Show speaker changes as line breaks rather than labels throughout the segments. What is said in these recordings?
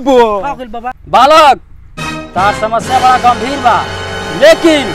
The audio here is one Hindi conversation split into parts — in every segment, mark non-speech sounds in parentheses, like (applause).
बालक तार समस्या बड़ा गंभीर बा लेकिन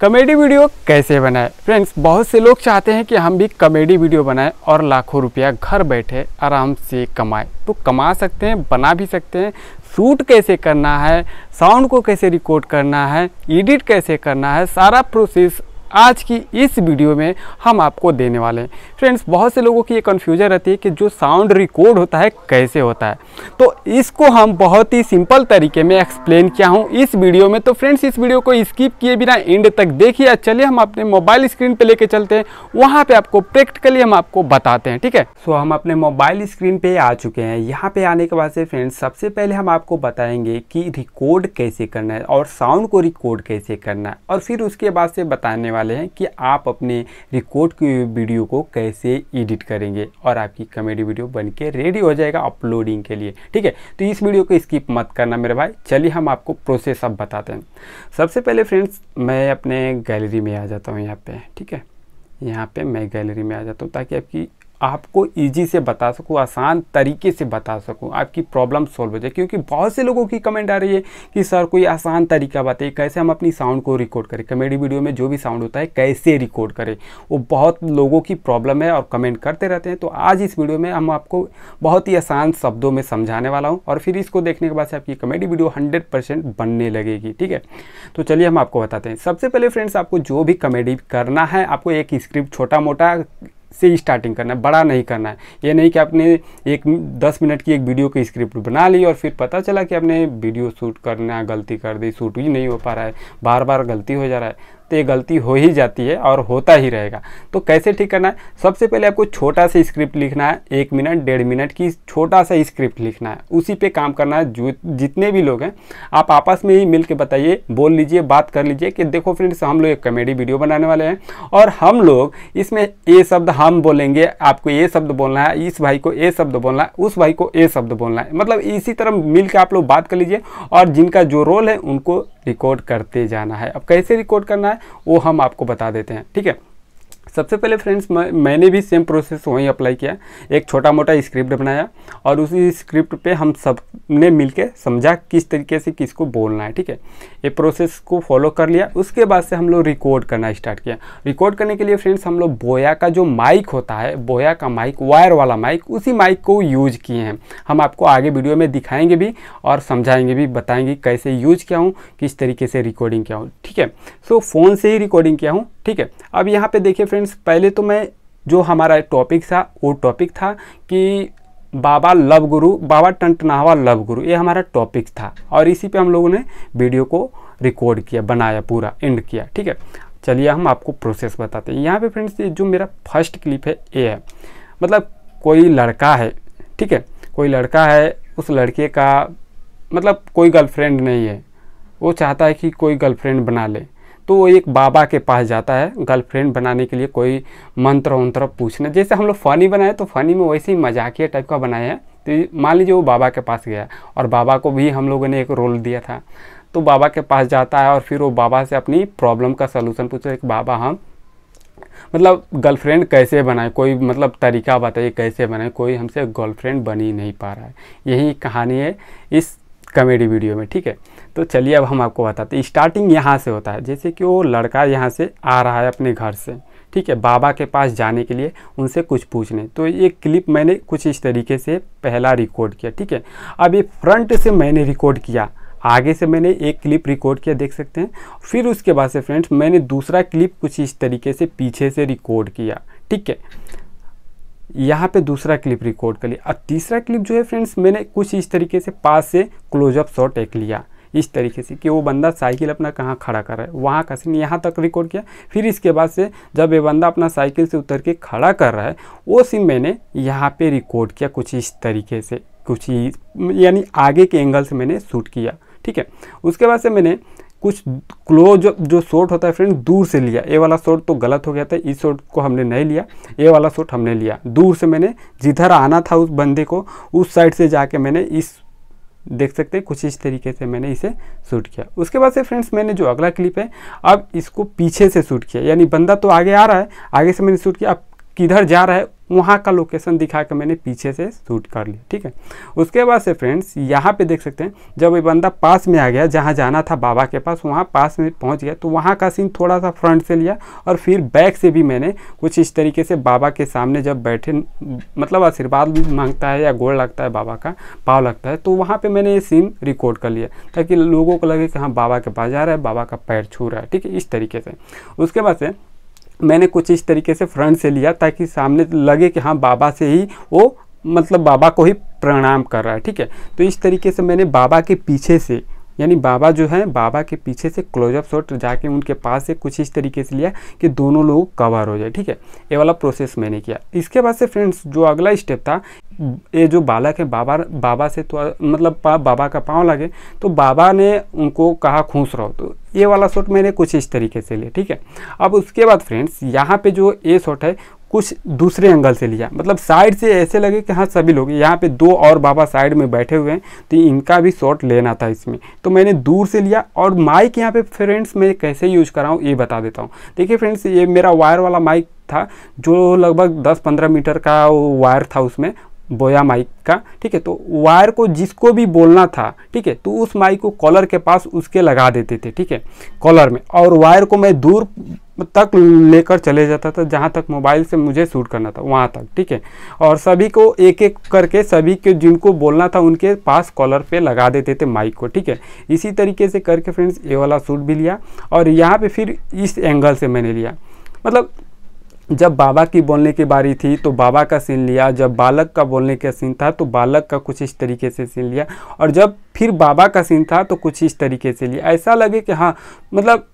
कॉमेडी वीडियो कैसे बनाए फ्रेंड्स बहुत से लोग चाहते हैं कि हम भी कॉमेडी वीडियो बनाएं और लाखों रुपया घर बैठे आराम से कमाएं तो कमा सकते हैं बना भी सकते हैं शूट कैसे करना है साउंड को कैसे रिकॉर्ड करना है एडिट कैसे करना है सारा प्रोसेस आज की इस वीडियो में हम आपको देने वाले हैं फ्रेंड्स बहुत से लोगों की ये कन्फ्यूजन रहती है कि जो साउंड रिकॉर्ड होता है कैसे होता है तो इसको हम बहुत ही सिंपल तरीके में एक्सप्लेन किया हूँ इस वीडियो में तो फ्रेंड्स इस वीडियो को स्किप किए बिना एंड तक देखिए चलिए हम अपने मोबाइल स्क्रीन पर लेके चलते हैं वहाँ पर आपको प्रैक्टिकली हम आपको बताते हैं ठीक है सो हम अपने मोबाइल स्क्रीन पर आ चुके हैं यहाँ पर आने के बाद से फ्रेंड्स सबसे पहले हम आपको बताएंगे कि रिकॉर्ड कैसे करना है और साउंड को रिकॉर्ड कैसे करना है और फिर उसके बाद से बताने वाले हैं कि आप अपने रिकॉर्ड की वीडियो को कैसे एडिट करेंगे और आपकी कॉमेडी वीडियो बन के रेडी हो जाएगा अपलोडिंग के लिए ठीक है तो इस वीडियो को स्किप मत करना मेरे भाई चलिए हम आपको प्रोसेस अब बताते हैं सबसे पहले फ्रेंड्स मैं अपने गैलरी में आ जाता हूँ यहाँ पर ठीक है यहाँ पे मैं गैलरी में आ जाता हूँ ताकि आपकी आपको इजी से बता सकूँ आसान तरीके से बता सकूँ आपकी प्रॉब्लम सॉल्व हो जाए क्योंकि बहुत से लोगों की कमेंट आ रही है कि सर कोई आसान तरीका बताइए कैसे हम अपनी साउंड को रिकॉर्ड करें कॉमेडी वीडियो में जो भी साउंड होता है कैसे रिकॉर्ड करें वो बहुत लोगों की प्रॉब्लम है और कमेंट करते रहते हैं तो आज इस वीडियो में हम आपको बहुत ही आसान शब्दों में समझाने वाला हूँ और फिर इसको देखने के बाद से आपकी कॉमेडी वीडियो हंड्रेड बनने लगेगी ठीक है तो चलिए हम आपको बताते हैं सबसे पहले फ्रेंड्स आपको जो भी कॉमेडी करना है आपको एक स्क्रिप्ट छोटा मोटा से स्टार्टिंग करना है बड़ा नहीं करना है ये नहीं कि आपने एक दस मिनट की एक वीडियो की स्क्रिप्ट बना ली और फिर पता चला कि आपने वीडियो शूट करना गलती कर दी शूट ही नहीं हो पा रहा है बार बार गलती हो जा रहा है तो ये गलती हो ही जाती है और होता ही रहेगा तो कैसे ठीक करना है सबसे पहले आपको छोटा सा स्क्रिप्ट लिखना है एक मिनट डेढ़ मिनट की छोटा सा स्क्रिप्ट लिखना है उसी पे काम करना है जितने भी लोग हैं आप आपस में ही मिल के बताइए बोल लीजिए बात कर लीजिए कि देखो फ्रेंड्स हम लोग एक कॉमेडी वीडियो बनाने वाले हैं और हम लोग इसमें ये शब्द हम बोलेंगे आपको ये शब्द बोलना है इस भाई को ये शब्द बोलना है उस भाई को ये शब्द बोलना है मतलब इसी तरह मिल के आप लोग बात कर लीजिए और जिनका जो रोल है उनको रिकॉर्ड करते जाना है अब कैसे रिकॉर्ड करना है वो हम आपको बता देते हैं ठीक है सबसे पहले फ्रेंड्स मैं, मैंने भी सेम प्रोसेस वहीं अप्लाई किया एक छोटा मोटा स्क्रिप्ट बनाया और उसी स्क्रिप्ट पे हम सब ने मिल समझा किस तरीके से किसको बोलना है ठीक है ये प्रोसेस को फॉलो कर लिया उसके बाद से हम लोग रिकॉर्ड करना स्टार्ट किया रिकॉर्ड करने के लिए फ्रेंड्स हम लोग बोया का जो माइक होता है बोया का माइक वायर वाला माइक उसी माइक को यूज़ किए हैं हम आपको आगे वीडियो में दिखाएंगे भी और समझाएंगे भी बताएंगे कैसे यूज किया हूँ किस तरीके से रिकॉर्डिंग किया हूँ ठीक है सो फ़ोन से ही रिकॉर्डिंग किया हूँ ठीक है अब यहाँ पे देखिए फ्रेंड्स फ्रेंड्स पहले तो मैं जो हमारा टॉपिक था वो टॉपिक था कि बाबा लव गुरु बाबा टंटनावा लव गुरु ये हमारा टॉपिक था और इसी पे हम लोगों ने वीडियो को रिकॉर्ड किया बनाया पूरा एंड किया ठीक है चलिए हम आपको प्रोसेस बताते हैं यहाँ पे फ्रेंड्स ये जो मेरा फर्स्ट क्लिप है ये है मतलब कोई लड़का है ठीक है कोई लड़का है उस लड़के का मतलब कोई गर्लफ्रेंड नहीं है वो चाहता है कि कोई गर्लफ्रेंड बना ले तो वो एक बाबा के पास जाता है गर्लफ्रेंड बनाने के लिए कोई मंत्र वंत्र पूछना जैसे हम लोग फ़नी बनाए तो फ़नी में वैसे ही मजाकिया टाइप का बनाए हैं तो मान लीजिए वो बाबा के पास गया और बाबा को भी हम लोगों ने एक रोल दिया था तो बाबा के पास जाता है और फिर वो बाबा से अपनी प्रॉब्लम का सोलूशन पूछता है बाबा हम मतलब गर्लफ्रेंड कैसे बनाए कोई मतलब तरीका बताइए कैसे बनाए कोई हमसे गर्लफ्रेंड बन ही नहीं पा रहा है यही कहानी है इस कॉमेडी वीडियो में ठीक है तो चलिए अब हम आपको बताते हैं स्टार्टिंग यहाँ से होता है जैसे कि वो लड़का यहाँ से आ रहा है अपने घर से ठीक है बाबा के पास जाने के लिए उनसे कुछ पूछने तो ये क्लिप मैंने कुछ इस तरीके से पहला रिकॉर्ड किया ठीक है अब ये फ्रंट से मैंने रिकॉर्ड किया आगे से मैंने एक क्लिप रिकॉर्ड किया देख सकते हैं फिर उसके बाद से फ्रेंड्स मैंने दूसरा क्लिप कुछ इस तरीके से पीछे से रिकॉर्ड किया ठीक है यहाँ पे दूसरा क्लिप रिकॉर्ड कर लिया अब तीसरा क्लिप जो है फ्रेंड्स मैंने कुछ इस तरीके से पास से क्लोजअप शॉट एक लिया इस तरीके से कि वो बंदा साइकिल अपना कहाँ खड़ा कर रहा है वहाँ का सीन यहाँ तक रिकॉर्ड किया फिर इसके बाद से जब ये बंदा अपना साइकिल से उतर के खड़ा कर रहा है वो सीन मैंने यहाँ पर रिकॉर्ड किया कुछ इस तरीके से कुछ यानी आगे के एंगल से मैंने शूट किया ठीक है उसके बाद से मैंने कुछ क्लोज जो शॉट होता है फ्रेंड दूर से लिया ये वाला शॉट तो गलत हो गया था इस शॉट को हमने नहीं लिया ये वाला शॉट हमने लिया दूर से मैंने जिधर आना था उस बंदे को उस साइड से जाके मैंने इस देख सकते हैं कुछ इस तरीके से मैंने इसे शूट किया उसके बाद से फ्रेंड्स मैंने जो अगला क्लिप है अब इसको पीछे से शूट किया यानी बंदा तो आगे आ रहा है आगे से मैंने शूट किया अब किधर जा रहा है वहाँ का लोकेशन दिखा कर मैंने पीछे से शूट कर लिया ठीक है उसके बाद से फ्रेंड्स यहाँ पे देख सकते हैं जब ये बंदा पास में आ गया जहाँ जाना था बाबा के पास वहाँ पास में पहुँच गया तो वहाँ का सीन थोड़ा सा फ्रंट से लिया और फिर बैक से भी मैंने कुछ इस तरीके से बाबा के सामने जब बैठे मतलब आशीर्वाद भी मांगता है या गोड़ लगता है बाबा का पाव लगता है तो वहाँ पर मैंने ये सीन रिकॉर्ड कर लिया ताकि लोगों को लगे कि हाँ बाबा के पास जा रहा है बाबा का पैर छू रहा है ठीक है इस तरीके से उसके बाद से मैंने कुछ इस तरीके से फ्रंट से लिया ताकि सामने लगे कि हाँ बाबा से ही वो मतलब बाबा को ही प्रणाम कर रहा है ठीक है तो इस तरीके से मैंने बाबा के पीछे से यानी बाबा जो है बाबा के पीछे से क्लोजअप शॉट जाके उनके पास से कुछ इस तरीके से लिया कि दोनों लोग कवर हो जाए ठीक है ये वाला प्रोसेस मैंने किया इसके बाद से फ्रेंड्स जो अगला स्टेप था ये जो बालक है बाबा बाबा से तो मतलब बाबा का पाँव लगे तो बाबा ने उनको कहा खूस रहो तो ये वाला शॉट मैंने कुछ इस तरीके से लिया ठीक है अब उसके बाद फ्रेंड्स यहाँ पे जो ये शॉट है कुछ दूसरे एंगल से लिया मतलब साइड से ऐसे लगे कि हाँ सभी लोग यहाँ पे दो और बाबा साइड में बैठे हुए हैं तो इनका भी शॉट लेना था इसमें तो मैंने दूर से लिया और माइक यहाँ पे फ्रेंड्स मैं कैसे यूज कर रहा हूँ ये बता देता हूँ देखिए फ्रेंड्स ये मेरा वायर वाला माइक था जो लगभग 10-15 मीटर का वायर था उसमें बोया माइक का ठीक है तो वायर को जिसको भी बोलना था ठीक है तो उस माइक को कॉलर के पास उसके लगा देते थे ठीक है कॉलर में और वायर को मैं दूर तक लेकर चले जाता था जहाँ तक मोबाइल से मुझे शूट करना था वहाँ तक ठीक है और सभी को एक एक करके सभी के जिनको बोलना था उनके पास कॉलर पे लगा देते थे माइक को ठीक है इसी तरीके से करके फ्रेंड्स ये वाला शूट भी लिया और यहाँ पे फिर इस एंगल से मैंने लिया मतलब जब बाबा की बोलने की बारी थी तो बाबा का सीन लिया जब बालक का बोलने का सीन था तो बालक का कुछ इस तरीके से सीन लिया और जब फिर बाबा का सीन था तो कुछ इस तरीके से लिया ऐसा लगे कि हाँ मतलब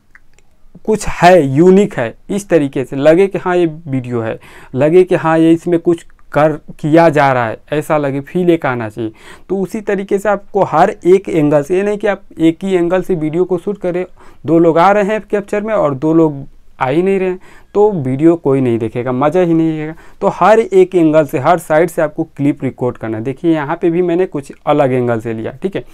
कुछ है यूनिक है इस तरीके से लगे कि हाँ ये वीडियो है लगे कि हाँ ये इसमें कुछ कर किया जा रहा है ऐसा लगे फील एक आना चाहिए तो उसी तरीके से आपको हर एक एंगल से ये नहीं कि आप एक ही एंगल से वीडियो को शूट करें दो लोग आ रहे हैं कैप्चर में और दो लोग आ ही नहीं रहे हैं तो वीडियो कोई नहीं देखेगा मज़ा ही नहीं आएगा तो हर एक एंगल से हर साइड से आपको क्लिप रिकॉर्ड करना है देखिए यहाँ पे भी मैंने कुछ अलग एंगल से लिया ठीक है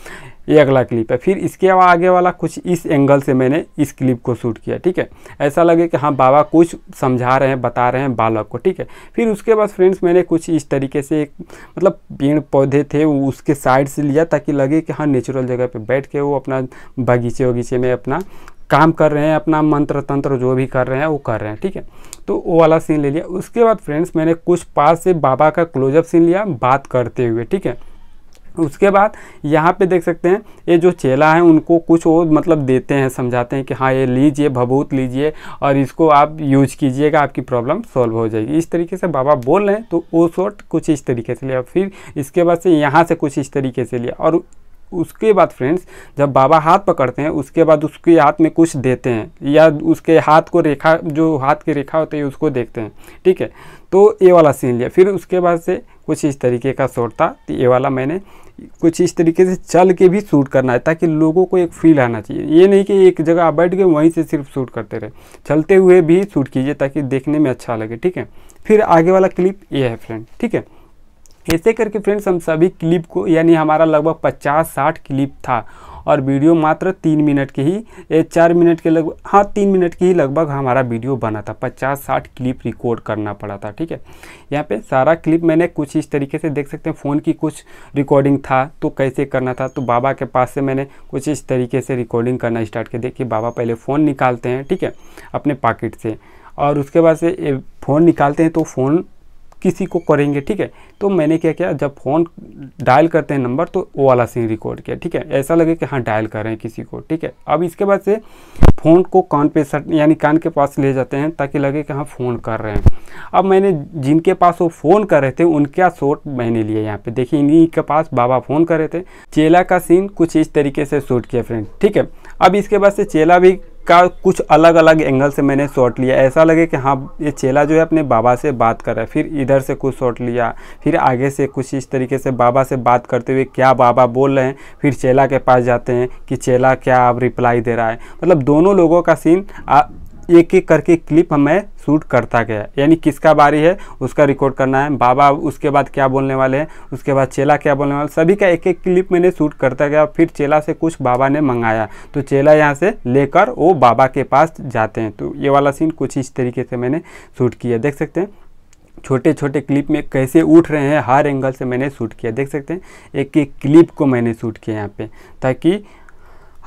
ये अगला क्लिप है फिर इसके अलावा आगे वाला कुछ इस एंगल से मैंने इस क्लिप को शूट किया ठीक है ऐसा लगे कि हाँ बाबा कुछ समझा रहे हैं बता रहे हैं बालक को ठीक है फिर उसके बाद फ्रेंड्स मैंने कुछ इस तरीके से एक मतलब पेड़ पौधे थे उसके साइड से लिया ताकि लगे कि हाँ नेचुरल जगह पर बैठ के वो अपना बगीचे वगीचे में अपना काम कर रहे हैं अपना मंत्र तंत्र जो भी कर रहे हैं वो कर रहे हैं ठीक है तो वो वाला सीन ले लिया उसके बाद फ्रेंड्स मैंने कुछ पास से बाबा का क्लोजअप सीन लिया बात करते हुए ठीक है उसके बाद यहाँ पे देख सकते हैं ये जो चेला है उनको कुछ वो मतलब देते हैं समझाते हैं कि हाँ ये लीजिए भभूत लीजिए और इसको आप यूज कीजिएगा आपकी प्रॉब्लम सॉल्व हो जाएगी इस तरीके से बाबा बोल रहे हैं तो वो शॉर्ट कुछ इस तरीके से लिया फिर इसके बाद से यहाँ से कुछ इस तरीके से लिया और उसके बाद फ्रेंड्स जब बाबा हाथ पकड़ते हैं उसके बाद उसके हाथ में कुछ देते हैं या उसके हाथ को रेखा जो हाथ की रेखा होती है उसको देखते हैं ठीक है तो ये वाला सीन लिया फिर उसके बाद से कुछ इस तरीके का शॉट था तो ये वाला मैंने कुछ इस तरीके से चल के भी शूट करना है ताकि लोगों को एक फील आना चाहिए ये नहीं कि एक जगह आप बैठ गए वहीं से सिर्फ शूट करते रहे चलते हुए भी शूट कीजिए ताकि देखने में अच्छा लगे ठीक है फिर आगे वाला क्लिप ये है फ्रेंड ठीक है ऐसे करके फ्रेंड्स हम सभी क्लिप को यानी हमारा लगभग पचास साठ क्लिप था और वीडियो मात्र तीन मिनट के ही ये चार मिनट के लगभग हाँ तीन मिनट के ही लगभग हमारा वीडियो बना था पचास साठ क्लिप रिकॉर्ड करना पड़ा था ठीक है यहाँ पे सारा क्लिप मैंने कुछ इस तरीके से देख सकते हैं फ़ोन की कुछ रिकॉर्डिंग था तो कैसे करना था तो बाबा के पास से मैंने कुछ इस तरीके से रिकॉर्डिंग करना स्टार्ट किया देखिए बाबा पहले फ़ोन निकालते हैं ठीक है अपने पॉकेट से और उसके बाद से फ़ोन निकालते हैं तो फ़ोन किसी को करेंगे ठीक है तो मैंने क्या किया जब फ़ोन डायल करते हैं नंबर तो वो वाला सीन रिकॉर्ड किया ठीक है ऐसा लगे कि हाँ डायल कर रहे हैं किसी को ठीक है अब इसके बाद से फ़ोन को कान पे सट यानी कान के पास ले जाते हैं ताकि लगे कि हाँ फ़ोन कर रहे हैं अब मैंने जिनके पास वो फ़ोन कर रहे थे उनका शॉट मैंने लिया यहाँ पे देखिए इन्हीं के पास बाबा फ़ोन कर रहे थे चेला का सीन कुछ इस तरीके से शूट किया फ्रेंड ठीक है अब इसके बाद से चेला भी का कुछ अलग अलग एंगल से मैंने शॉट लिया ऐसा लगे कि हाँ ये चेला जो है अपने बाबा से बात कर रहा है फिर इधर से कुछ शॉट लिया फिर आगे से कुछ इस तरीके से बाबा से बात करते हुए क्या बाबा बोल रहे हैं फिर चेला के पास जाते हैं कि चेला क्या अब रिप्लाई दे रहा है मतलब दोनों लोगों का सीन एक एक करके क्लिप हमें शूट करता गया यानी किसका बारी है उसका रिकॉर्ड करना है बाबा उसके बाद क्या बोलने वाले हैं उसके बाद चेला क्या बोलने वाला सभी का एक एक क्लिप मैंने शूट करता गया फिर चेला से कुछ बाबा ने मंगाया तो चेला यहाँ से लेकर वो बाबा के पास जाते हैं तो ये वाला सीन कुछ इस तरीके से मैंने शूट किया देख सकते हैं छोटे छोटे क्लिप में कैसे उठ रहे हैं हर एंगल से मैंने शूट किया देख सकते हैं एक एक क्लिप को मैंने शूट किया यहाँ पे ताकि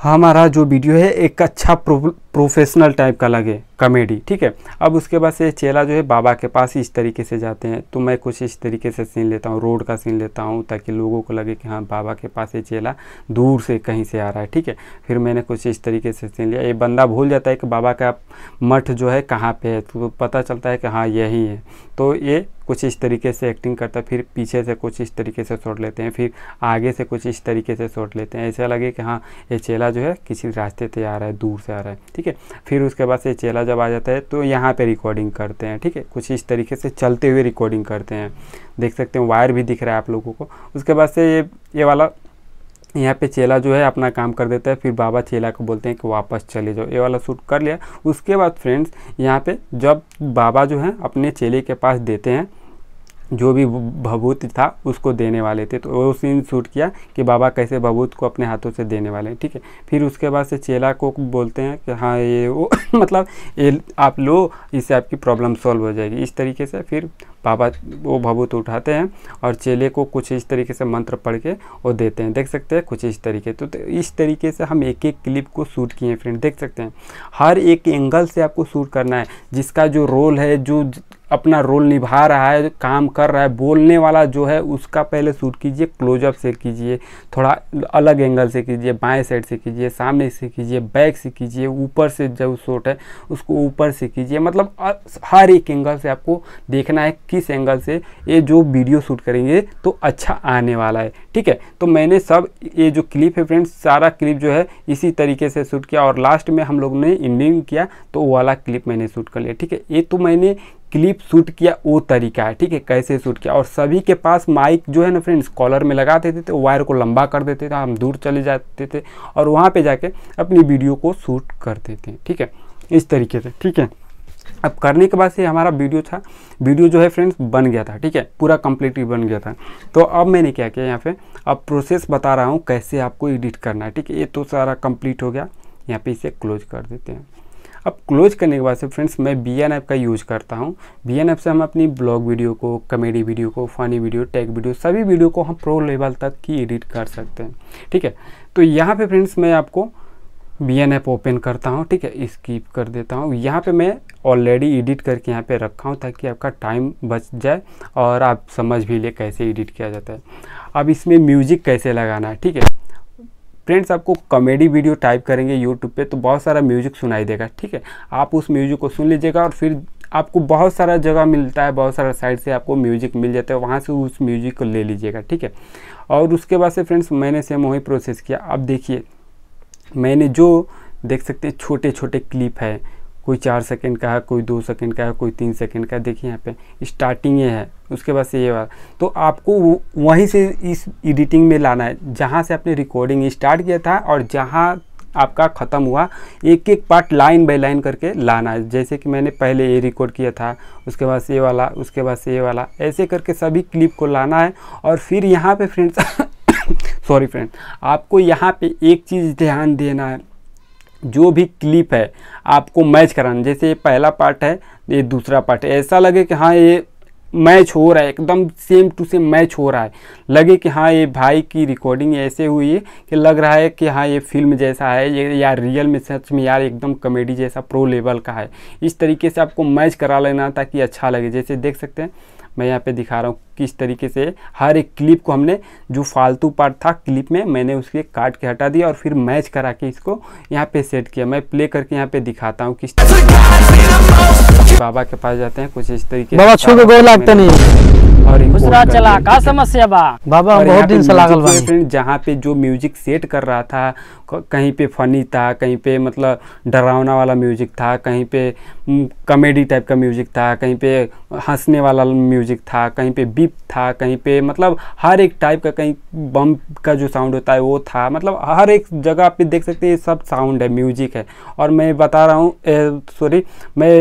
हमारा जो वीडियो है एक अच्छा प्रो, प्रोफेशनल टाइप का लगे कॉमेडी ठीक है अब उसके बाद से चेला जो है बाबा के पास इस तरीके से जाते हैं तो मैं कुछ इस तरीके से सीन लेता हूँ रोड का सीन लेता हूँ ताकि लोगों को लगे कि हाँ बाबा के पास ये चेला दूर से कहीं से आ रहा है ठीक है फिर मैंने कुछ इस तरीके से सीन लिया ये बंदा भूल जाता है कि बाबा का मठ जो है कहाँ पर है तो पता चलता है कि हाँ यही है तो ये कुछ इस तरीके से एक्टिंग करता है फिर पीछे से कुछ इस तरीके से छोड़ लेते हैं फिर आगे से कुछ इस तरीके से छोड़ लेते हैं ऐसा लगे कि हाँ ये चेला जो है किसी रास्ते से आ रहा है दूर से आ रहा है ठीक है फिर उसके बाद से चेला जब आ जाता है तो यहाँ पर रिकॉर्डिंग करते हैं ठीक है कुछ इस तरीके से चलते हुए रिकॉर्डिंग करते हैं देख सकते हैं वायर भी दिख रहा है आप लोगों को उसके बाद से ये ये वाला यहाँ पे चेला जो है अपना काम कर देता है फिर बाबा चेला को बोलते हैं कि वापस चले जाओ ये वाला शूट कर लिया उसके बाद फ्रेंड्स यहाँ पे जब बाबा जो है अपने चेले के पास देते हैं जो भी भभूत था उसको देने वाले थे तो वो सीन शूट किया कि बाबा कैसे भभूत को अपने हाथों से देने वाले हैं ठीक है फिर उसके बाद से चेला को बोलते हैं कि हाँ ये वो (laughs) मतलब ये आप लो इससे आपकी प्रॉब्लम सॉल्व हो जाएगी इस तरीके से फिर बाबा वो भभूत उठाते हैं और चेले को कुछ इस तरीके से मंत्र पढ़ के वो देते हैं देख सकते हैं कुछ इस तरीके तो, तो इस तरीके से हम एक एक क्लिप को शूट किए हैं फ्रेंड देख सकते हैं हर एक एंगल से आपको शूट करना है जिसका जो रोल है जो अपना रोल निभा रहा है काम कर रहा है बोलने वाला जो है उसका पहले शूट कीजिए क्लोजअप से कीजिए थोड़ा अलग एंगल से कीजिए बाएं साइड से कीजिए सामने से कीजिए बैक से कीजिए ऊपर से जो शॉट है उसको ऊपर से कीजिए मतलब हर एक एंगल से आपको देखना है किस एंगल से ये जो वीडियो शूट करेंगे तो अच्छा आने वाला है ठीक है तो मैंने सब ये जो क्लिप है फ्रेंड्स सारा क्लिप जो है इसी तरीके से शूट किया और लास्ट में हम लोग ने इंडिंग किया तो वो वाला क्लिप मैंने शूट कर लिया ठीक है ये तो मैंने क्लिप शूट किया वो तरीका है ठीक है कैसे शूट किया और सभी के पास माइक जो है ना फ्रेंड्स कॉलर में लगा देते थे वायर को लंबा कर देते थे हम दूर चले जाते थे और वहाँ पे जाके अपनी वीडियो को शूट करते थे ठीक है इस तरीके से ठीक है अब करने के बाद से हमारा वीडियो था वीडियो जो है फ्रेंड्स बन गया था ठीक है पूरा कम्प्लीटली बन गया था तो अब मैंने क्या किया यहाँ पे अब प्रोसेस बता रहा हूँ कैसे आपको एडिट करना है ठीक है ये तो सारा कंप्लीट हो गया यहाँ पे इसे क्लोज कर देते हैं अब क्लोज करने के बाद से फ्रेंड्स मैं बी एन ऐप का यूज़ करता हूँ बी एन ऐप से हम अपनी ब्लॉग वीडियो को कॉमेडी वीडियो को फनी वीडियो टेक वीडियो सभी वीडियो को हम प्रो लेवल तक की एडिट कर सकते हैं ठीक है तो यहाँ पर फ्रेंड्स मैं आपको बी एन ऐप ओपन करता हूँ ठीक है स्कीप कर देता हूँ यहाँ पे मैं ऑलरेडी एडिट करके यहाँ पे रखा हूँ ताकि आपका टाइम बच जाए और आप समझ भी ले कैसे एडिट किया जाता है अब इसमें म्यूजिक कैसे लगाना है ठीक है फ्रेंड्स आपको कॉमेडी वीडियो टाइप करेंगे यूट्यूब पे तो बहुत सारा म्यूजिक सुनाई देगा ठीक है आप उस म्यूजिक को सुन लीजिएगा और फिर आपको बहुत सारा जगह मिलता है बहुत सारा साइड से आपको म्यूजिक मिल जाता है वहाँ से उस म्यूजिक को ले लीजिएगा ठीक है और उसके बाद से फ्रेंड्स मैंने सेम वही प्रोसेस किया अब देखिए मैंने जो देख सकते हैं छोटे छोटे क्लिप हैं कोई चार सेकंड का है कोई दो सेकंड का है कोई तीन सेकंड का देखिए यहाँ पे स्टार्टिंग ये है उसके बाद से ये वाला तो आपको वहीं से इस एडिटिंग में लाना है जहाँ से आपने रिकॉर्डिंग स्टार्ट किया था और जहाँ आपका ख़त्म हुआ एक एक पार्ट लाइन बाय लाइन करके लाना है जैसे कि मैंने पहले ये रिकॉर्ड किया था उसके बाद से ये वाला उसके बाद से ये वाला ऐसे करके सभी क्लिप को लाना है और फिर यहाँ पे फ्रेंड्स सॉरी फ्रेंड आपको यहाँ पे एक चीज़ ध्यान देना है जो भी क्लिप है आपको मैच कराना जैसे ये पहला पार्ट है ये दूसरा पार्ट है ऐसा लगे कि हाँ ये मैच हो रहा है एकदम सेम टू सेम मैच हो रहा है लगे कि हाँ ये भाई की रिकॉर्डिंग ऐसे हुई है कि लग रहा है कि हाँ ये फिल्म जैसा है ये यार रियल में सच में यार एकदम कॉमेडी जैसा प्रो लेवल का है इस तरीके से आपको मैच करा लेना ताकि अच्छा लगे जैसे देख सकते हैं मैं यहाँ पे दिखा रहा हूँ किस तरीके से हर एक क्लिप को हमने जो फालतू पार्ट था क्लिप में मैंने उसके काट के हटा दिया और फिर मैच करा के इसको यहाँ पे सेट किया मैं प्ले करके यहाँ पे दिखाता हूँ किस तरीके बाबा के पास जाते हैं कुछ इस तरीके बाबा छू के गोल लागते नहीं और चला का समस्या बा बाबा बहुत दिन से लागल तो बा फ्रेंड जहाँ पे जो म्यूजिक सेट कर रहा था कहीं पे फनी था कहीं पे मतलब डरावना वाला म्यूजिक था कहीं पे कॉमेडी टाइप का म्यूजिक था कहीं पे हंसने वाला म्यूजिक था कहीं पे बीप था कहीं पे मतलब हर एक टाइप का कहीं बम का जो साउंड होता है वो था मतलब हर एक जगह आप देख सकते हैं सब साउंड है म्यूजिक है और मैं बता रहा हूँ सॉरी मैं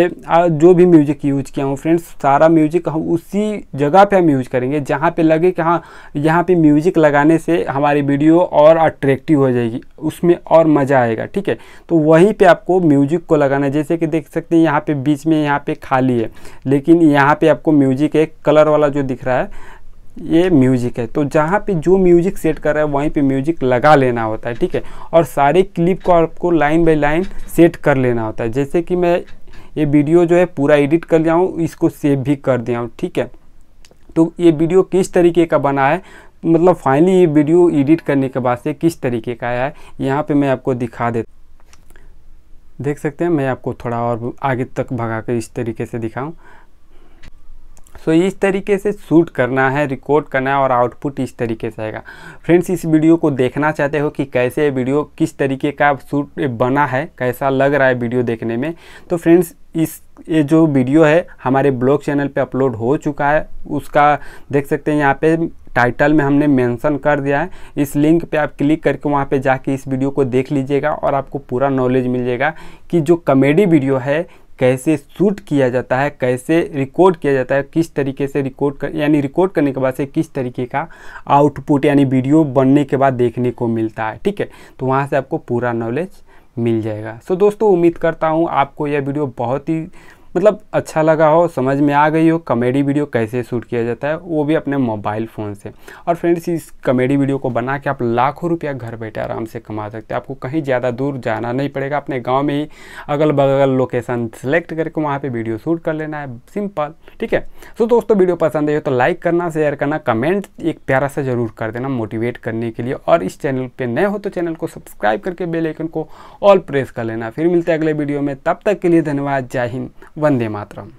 जो भी म्यूज़िक यूज किया हूँ फ्रेंड्स सारा म्यूज़िक हम उसी जगह पे हम यूज करेंगे जहाँ पे लगे कि हाँ यहाँ पे म्यूज़िक लगाने से हमारी वीडियो और अट्रैक्टिव हो जाएगी उसमें और मज़ा आएगा ठीक है तो वहीं पे आपको म्यूज़िक को लगाना है जैसे कि देख सकते हैं यहाँ पे बीच में यहाँ पे खाली है लेकिन यहाँ पे आपको म्यूज़िक एक कलर वाला जो दिख रहा है ये म्यूज़िक है तो जहाँ पे जो म्यूज़िक सेट कर रहा है वहीं पे म्यूज़िक लगा लेना होता है ठीक है और सारे क्लिप को आपको लाइन बाय लाइन सेट कर लेना होता है जैसे कि मैं ये वीडियो जो है पूरा एडिट कर लिया हूँ इसको सेव भी कर दिया हूँ ठीक है तो ये वीडियो किस तरीके का बना है मतलब फाइनली ये वीडियो एडिट करने के बाद से किस तरीके का आया है यहाँ पे मैं आपको दिखा दे देख सकते हैं मैं आपको थोड़ा और आगे तक भगा कर इस तरीके से दिखाऊँ सो so, इस तरीके से शूट करना है रिकॉर्ड करना है और आउटपुट इस तरीके से आएगा फ्रेंड्स इस वीडियो को देखना चाहते हो कि कैसे वीडियो किस तरीके का शूट बना है कैसा लग रहा है वीडियो देखने में तो फ्रेंड्स इस ये जो वीडियो है हमारे ब्लॉग चैनल पे अपलोड हो चुका है उसका देख सकते हैं यहाँ पे टाइटल में हमने मेंशन कर दिया है इस लिंक पे आप क्लिक करके वहाँ पे जाके इस वीडियो को देख लीजिएगा और आपको पूरा नॉलेज मिल जाएगा कि जो कॉमेडी वीडियो है कैसे शूट किया जाता है कैसे रिकॉर्ड किया जाता है किस तरीके से रिकॉर्ड कर यानी रिकॉर्ड करने के बाद से किस तरीके का आउटपुट यानी वीडियो बनने के बाद देखने को मिलता है ठीक है तो वहाँ से आपको पूरा नॉलेज मिल जाएगा सो so, दोस्तों उम्मीद करता हूँ आपको यह वीडियो बहुत ही मतलब अच्छा लगा हो समझ में आ गई हो कॉमेडी वीडियो कैसे शूट किया जाता है वो भी अपने मोबाइल फ़ोन से और फ्रेंड्स इस कॉमेडी वीडियो को बना के आप लाखों रुपया घर बैठे आराम से कमा सकते हैं आपको कहीं ज़्यादा दूर जाना नहीं पड़ेगा अपने गाँव में ही अगल बगल लोकेशन सेलेक्ट करके वहाँ पर वीडियो शूट कर लेना है सिंपल ठीक है सो दोस्तों वीडियो पसंद आई हो तो लाइक करना शेयर करना कमेंट एक प्यारा सा ज़रूर कर देना मोटिवेट करने के लिए और इस चैनल पर नए हो तो चैनल को सब्सक्राइब करके बेल आइकन को ऑल प्रेस कर लेना फिर मिलते हैं अगले वीडियो में तब तक के लिए धन्यवाद जय हिंद वंदे मातरम